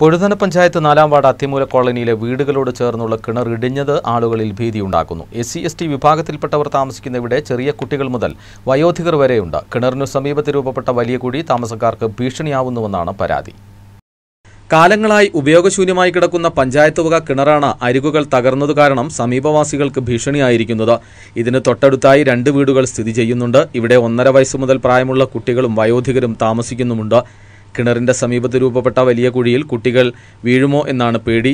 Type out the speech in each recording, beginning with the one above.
പൊഴുതന പഞ്ചായത്ത് നാലാം വാർഡ് അത്തിമൂല കോളനിയിലെ വീടുകളോട് ചേർന്നുള്ള കിണർ ഇടിഞ്ഞത് ആളുകളിൽ ഭീതിയുണ്ടാക്കുന്നു എസ് സി എസ് ടി വിഭാഗത്തിൽപ്പെട്ടവർ താമസിക്കുന്ന ഇവിടെ ചെറിയ കുട്ടികൾ മുതൽ വയോധികർ വരെയുണ്ട് കിണറിനു സമീപത്ത് രൂപപ്പെട്ട വലിയ കുഴി താമസക്കാർക്ക് ഭീഷണിയാവുന്നുവെന്നാണ് പരാതി കാലങ്ങളായി ഉപയോഗശൂന്യമായി കിടക്കുന്ന പഞ്ചായത്ത് വക കിണറാണ് അരികുകൾ തകർന്നത് കാരണം സമീപവാസികൾക്ക് ഭീഷണിയായിരിക്കുന്നത് ഇതിന് തൊട്ടടുത്തായി രണ്ട് വീടുകൾ സ്ഥിതി ചെയ്യുന്നുണ്ട് ഇവിടെ ഒന്നര വയസ്സ് മുതൽ പ്രായമുള്ള കുട്ടികളും വയോധികരും താമസിക്കുന്നുമുണ്ട് കിണറിന്റെ സമീപത്ത് രൂപപ്പെട്ട വലിയ കുഴിയിൽ കുട്ടികൾ വീഴുമോ എന്നാണ് പേടി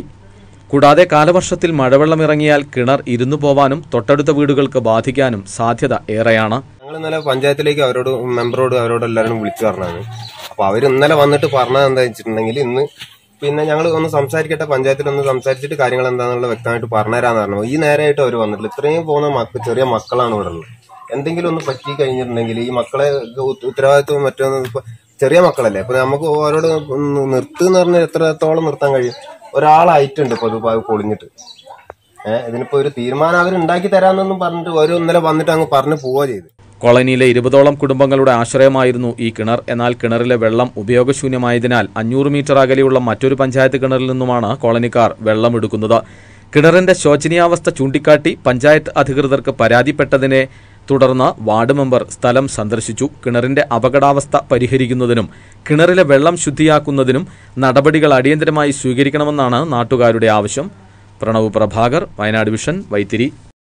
കൂടാതെ കാലവർഷത്തിൽ മഴവെള്ളം ഇറങ്ങിയാൽ കിണർ ഇരുന്നു പോവാനും തൊട്ടടുത്ത വീടുകൾക്ക് ബാധിക്കാനും സാധ്യത ഏറെയാണ് ഞങ്ങൾ ഇന്നലെ പഞ്ചായത്തിലേക്ക് അവരോട് മെമ്പറോട് അവരോട് എല്ലാവരും വിളിച്ചു പറഞ്ഞത് അപ്പൊ അവർ ഇന്നലെ വന്നിട്ട് പറഞ്ഞത് എന്താ വെച്ചിട്ടുണ്ടെങ്കിൽ ഇന്ന് പിന്നെ ഞങ്ങൾ ഒന്ന് സംസാരിക്കട്ടെ പഞ്ചായത്തിൽ ഒന്ന് സംസാരിച്ചിട്ട് കാര്യങ്ങൾ എന്താണെന്നുള്ള വ്യക്തമായിട്ട് പറഞ്ഞുതരാന്ന് പറഞ്ഞു ഈ നേരമായിട്ട് അവർ വന്നിട്ടില്ല ഇത്രയും പോകുന്ന മക്ക ചെറിയ മക്കളാണ് ഇവിടെ ഉള്ളത് എന്തെങ്കിലും ഒന്ന് പറ്റി കഴിഞ്ഞിട്ടുണ്ടെങ്കിൽ ഈ മക്കളെ ഉത്തരവാദിത്വം മറ്റൊന്നും ചെറിയ മക്കളല്ലേ അപ്പൊ നമുക്ക് ഓരോട് എന്ന് പറഞ്ഞാൽ എത്രത്തോളം നിർത്താൻ കഴിയും ഒരാളായിട്ടുണ്ട് ഇപ്പൊ അത് പൊളിഞ്ഞിട്ട് ഏഹ് ഇതിനിപ്പോ ഒരു തീരുമാനം അവർ ഉണ്ടാക്കി തരാമെന്നൊന്നും പറഞ്ഞിട്ട് ഓരോ ഇന്നലെ വന്നിട്ട് അങ്ങ് പറഞ്ഞു പോവാ ചെയ്ത് കോളനിയിലെ ഇരുപതോളം കുടുംബങ്ങളുടെ ആശ്രയമായിരുന്നു ഈ കിണർ എന്നാൽ കിണറിലെ വെള്ളം ഉപയോഗശൂന്യമായതിനാൽ അഞ്ഞൂറ് മീറ്റർ അകലെയുള്ള മറ്റൊരു പഞ്ചായത്ത് കിണറിൽ നിന്നുമാണ് കോളനിക്കാർ വെള്ളമെടുക്കുന്നത് കിണറിന്റെ ശോചനീയാവസ്ഥ ചൂണ്ടിക്കാട്ടി പഞ്ചായത്ത് അധികൃതർക്ക് പരാതിപ്പെട്ടതിനെ തുടർന്ന് വാർഡ് മെമ്പർ സ്ഥലം സന്ദർശിച്ചു കിണറിന്റെ അപകടാവസ്ഥ പരിഹരിക്കുന്നതിനും കിണറിലെ വെള്ളം ശുദ്ധിയാക്കുന്നതിനും നടപടികൾ അടിയന്തരമായി സ്വീകരിക്കണമെന്നാണ് നാട്ടുകാരുടെ ആവശ്യം പ്രണവ് പ്രഭാകർ വയനാട് വിഷൻ വൈത്തിരി